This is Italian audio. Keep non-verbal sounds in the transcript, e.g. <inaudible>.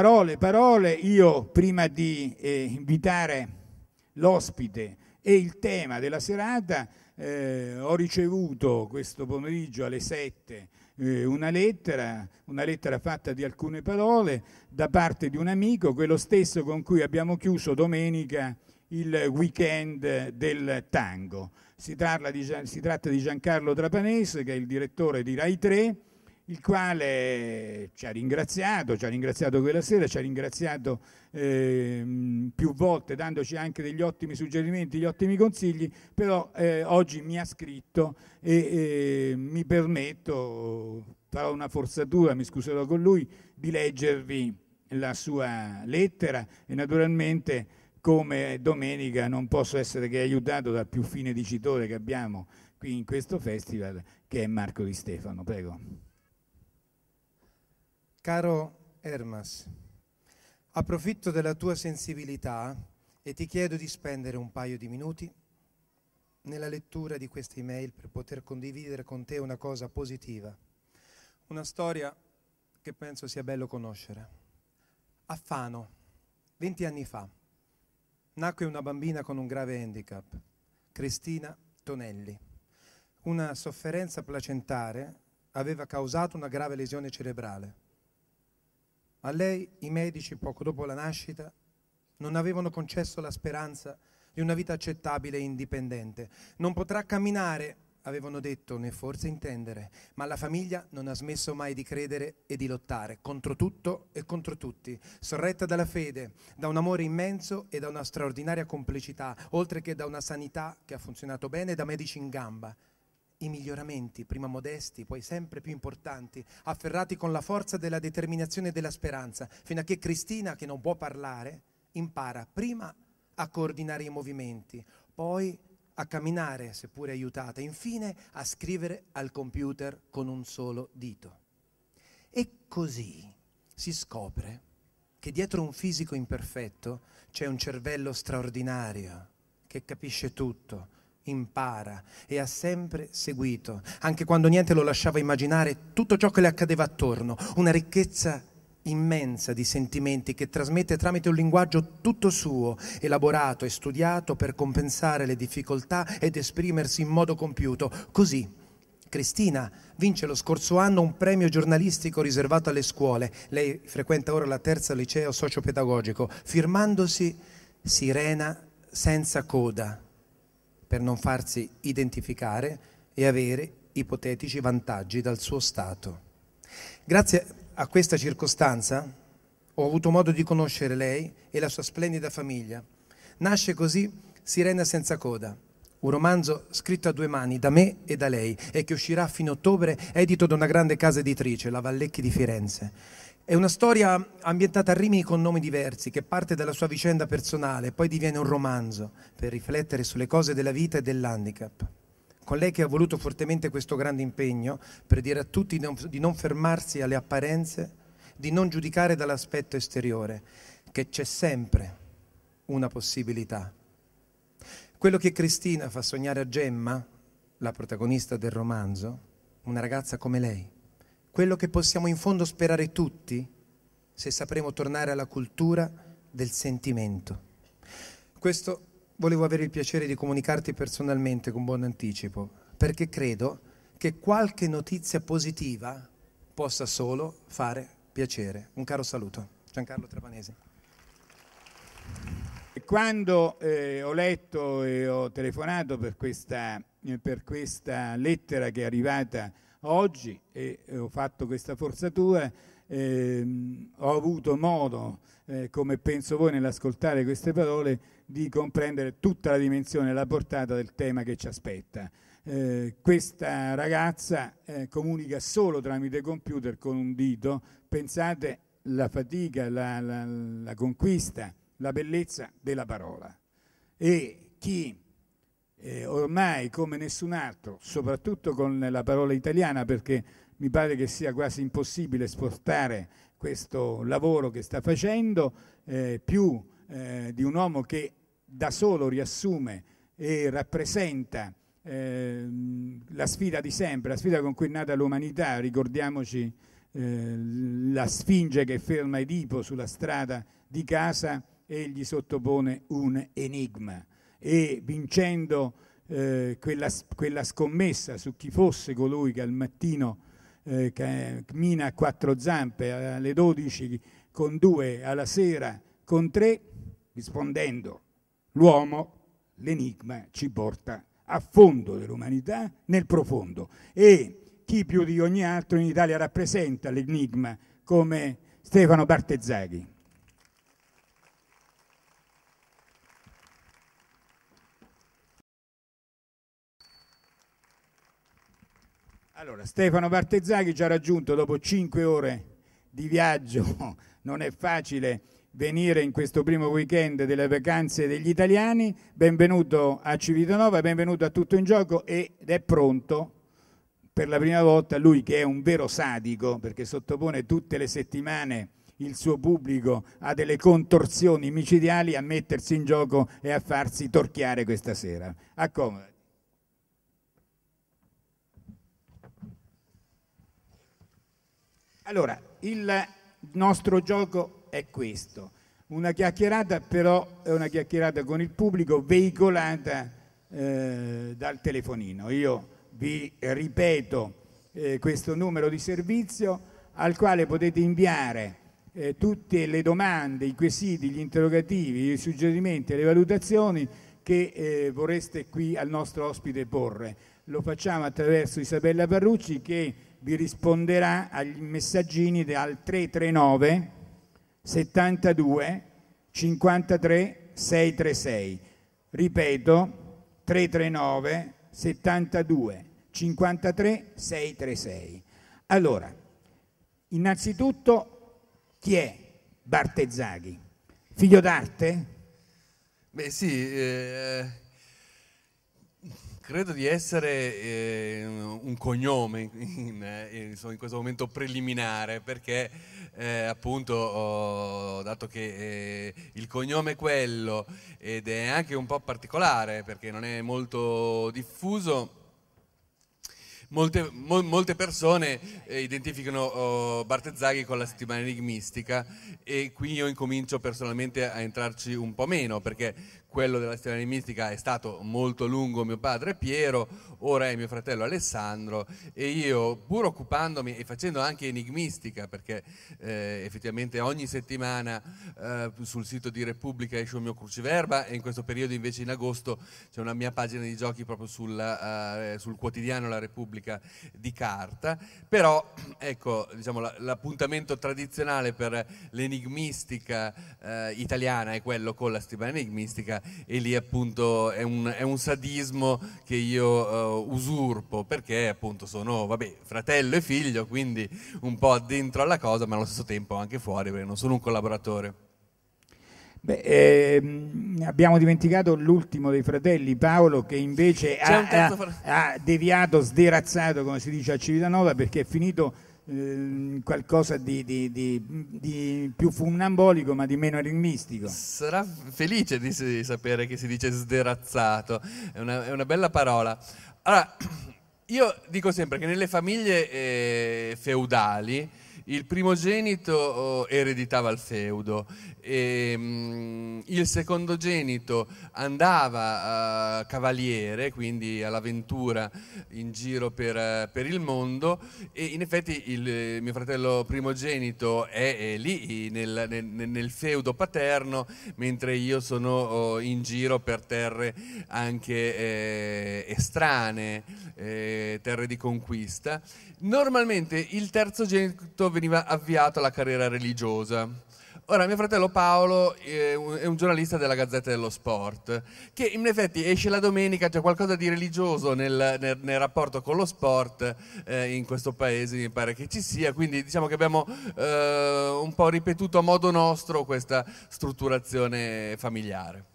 Parole, parole, io prima di eh, invitare l'ospite e il tema della serata eh, ho ricevuto questo pomeriggio alle 7 eh, una lettera, una lettera fatta di alcune parole da parte di un amico, quello stesso con cui abbiamo chiuso domenica il weekend del tango. Si, di, si tratta di Giancarlo Trapanese che è il direttore di Rai 3 il quale ci ha ringraziato, ci ha ringraziato quella sera, ci ha ringraziato eh, più volte dandoci anche degli ottimi suggerimenti, gli ottimi consigli, però eh, oggi mi ha scritto e eh, mi permetto, farò una forzatura, mi scuserò con lui, di leggervi la sua lettera e naturalmente come domenica non posso essere che aiutato dal più fine dicitore che abbiamo qui in questo festival che è Marco Di Stefano. Prego. Caro Hermas, approfitto della tua sensibilità e ti chiedo di spendere un paio di minuti nella lettura di questa email per poter condividere con te una cosa positiva, una storia che penso sia bello conoscere. A Fano, 20 anni fa, nacque una bambina con un grave handicap, Cristina Tonelli. Una sofferenza placentare aveva causato una grave lesione cerebrale. A lei i medici, poco dopo la nascita, non avevano concesso la speranza di una vita accettabile e indipendente. Non potrà camminare, avevano detto, né forse intendere, ma la famiglia non ha smesso mai di credere e di lottare contro tutto e contro tutti, sorretta dalla fede, da un amore immenso e da una straordinaria complicità, oltre che da una sanità che ha funzionato bene e da medici in gamba i miglioramenti, prima modesti, poi sempre più importanti, afferrati con la forza della determinazione e della speranza, fino a che Cristina, che non può parlare, impara prima a coordinare i movimenti, poi a camminare, seppure aiutata, infine a scrivere al computer con un solo dito. E così si scopre che dietro un fisico imperfetto c'è un cervello straordinario che capisce tutto, impara e ha sempre seguito, anche quando niente lo lasciava immaginare tutto ciò che le accadeva attorno, una ricchezza immensa di sentimenti che trasmette tramite un linguaggio tutto suo, elaborato e studiato per compensare le difficoltà ed esprimersi in modo compiuto. Così Cristina vince lo scorso anno un premio giornalistico riservato alle scuole. Lei frequenta ora la terza liceo sociopedagogico, firmandosi Sirena senza coda per non farsi identificare e avere ipotetici vantaggi dal suo Stato. Grazie a questa circostanza ho avuto modo di conoscere lei e la sua splendida famiglia. Nasce così Sirena senza coda, un romanzo scritto a due mani da me e da lei e che uscirà fino a ottobre edito da una grande casa editrice, la Vallecchi di Firenze. È una storia ambientata a Rimini con nomi diversi, che parte dalla sua vicenda personale e poi diviene un romanzo per riflettere sulle cose della vita e dell'handicap. Con lei che ha voluto fortemente questo grande impegno per dire a tutti di non fermarsi alle apparenze, di non giudicare dall'aspetto esteriore, che c'è sempre una possibilità. Quello che Cristina fa sognare a Gemma, la protagonista del romanzo, una ragazza come lei quello che possiamo in fondo sperare tutti se sapremo tornare alla cultura del sentimento. Questo volevo avere il piacere di comunicarti personalmente con buon anticipo, perché credo che qualche notizia positiva possa solo fare piacere. Un caro saluto. Giancarlo Trapanese. Quando eh, ho letto e ho telefonato per questa, per questa lettera che è arrivata Oggi, e ho fatto questa forzatura, ehm, ho avuto modo, eh, come penso voi nell'ascoltare queste parole, di comprendere tutta la dimensione e la portata del tema che ci aspetta. Eh, questa ragazza eh, comunica solo tramite computer con un dito, pensate la fatica, la, la, la conquista, la bellezza della parola. E chi eh, ormai come nessun altro, soprattutto con la parola italiana, perché mi pare che sia quasi impossibile esportare questo lavoro che sta facendo, eh, più eh, di un uomo che da solo riassume e rappresenta ehm, la sfida di sempre, la sfida con cui è nata l'umanità, ricordiamoci eh, la sfinge che ferma Edipo sulla strada di casa e gli sottopone un enigma e vincendo eh, quella, quella, scommessa su chi fosse colui che al mattino eh, cammina eh, a quattro zampe alle 12 con due, alla sera con tre, rispondendo l'uomo, l'enigma ci porta a fondo dell'umanità nel profondo e chi più di ogni altro in Italia rappresenta l'enigma come Stefano Bartezzaghi. Allora, Stefano Bartezzaghi ci ha raggiunto dopo cinque ore di viaggio, <laughs> non è facile venire in questo primo weekend delle vacanze degli italiani. Benvenuto a Civitanova, benvenuto a Tutto in Gioco ed è pronto per la prima volta lui che è un vero sadico perché sottopone tutte le settimane il suo pubblico a delle contorsioni micidiali a mettersi in gioco e a farsi torchiare questa sera. Accomodati. Allora, il nostro gioco è questo, una chiacchierata però è una chiacchierata con il pubblico veicolata eh, dal telefonino. Io vi ripeto eh, questo numero di servizio al quale potete inviare eh, tutte le domande, i quesiti, gli interrogativi, i suggerimenti le valutazioni che eh, vorreste qui al nostro ospite porre. Lo facciamo attraverso Isabella Parrucci che vi risponderà agli messaggini dal 339 72 53 636. Ripeto, 339 72 53 636. Allora, innanzitutto chi è Bartezzaghi? Figlio d'arte? Beh sì, eh, Credo di essere eh, un cognome in, eh, in, in, questo momento preliminare perché eh, appunto oh, dato che eh, il cognome è quello ed è anche un po' particolare perché non è molto diffuso, Molte, mo, molte, persone eh, identificano oh, Bartezzaghi con la settimana enigmistica e qui io incomincio personalmente a entrarci un po' meno perché quello della storia enigmistica è stato molto lungo mio padre Piero, ora è mio fratello Alessandro e io pur occupandomi e facendo anche enigmistica perché eh, effettivamente ogni settimana eh, sul sito di Repubblica esce un mio cruciverba e in questo periodo invece in agosto c'è una mia pagina di giochi proprio sul, uh, sul quotidiano La Repubblica di carta, però <clears throat> ecco diciamo, l'appuntamento tradizionale per l'enigmistica eh, italiana è quello con la settimana enigmistica e lì appunto è un, è un sadismo che io uh, usurpo perché appunto sono, vabbè, fratello e figlio, quindi un po' dentro alla cosa, ma allo stesso tempo anche fuori perché non sono un collaboratore. Beh, ehm, abbiamo dimenticato l'ultimo dei fratelli, Paolo, che invece ha, ha, ha deviato, sderazzato, come si dice a Civitanova, perché è finito eh, qualcosa di, di, di, di, più funnambolico ma di meno enigmistico. Sarà felice di, sapere che si dice sderazzato, è una, è una bella parola. Allora, <clears throat> io dico sempre che nelle famiglie eh, feudali il primogenito oh, ereditava il feudo, e, ehm, mh, il secondogenito andava uh, cavaliere, quindi all'avventura in giro per, eh, per, il mondo e in effetti il, eh, mio fratello primogenito è, è lì nel, nel, nel, feudo paterno, mentre io sono oh, in giro per terre anche eh, estranee, eh, terre di conquista. Normalmente il terzo genito veniva veniva avviato alla carriera religiosa. Ora, mio fratello Paolo è un giornalista della Gazzetta dello Sport, che in effetti esce la domenica, c'è qualcosa di religioso nel, nel, nel rapporto con lo sport eh, in questo paese, mi pare che ci sia, quindi diciamo che abbiamo eh, un po' ripetuto a modo nostro questa strutturazione familiare.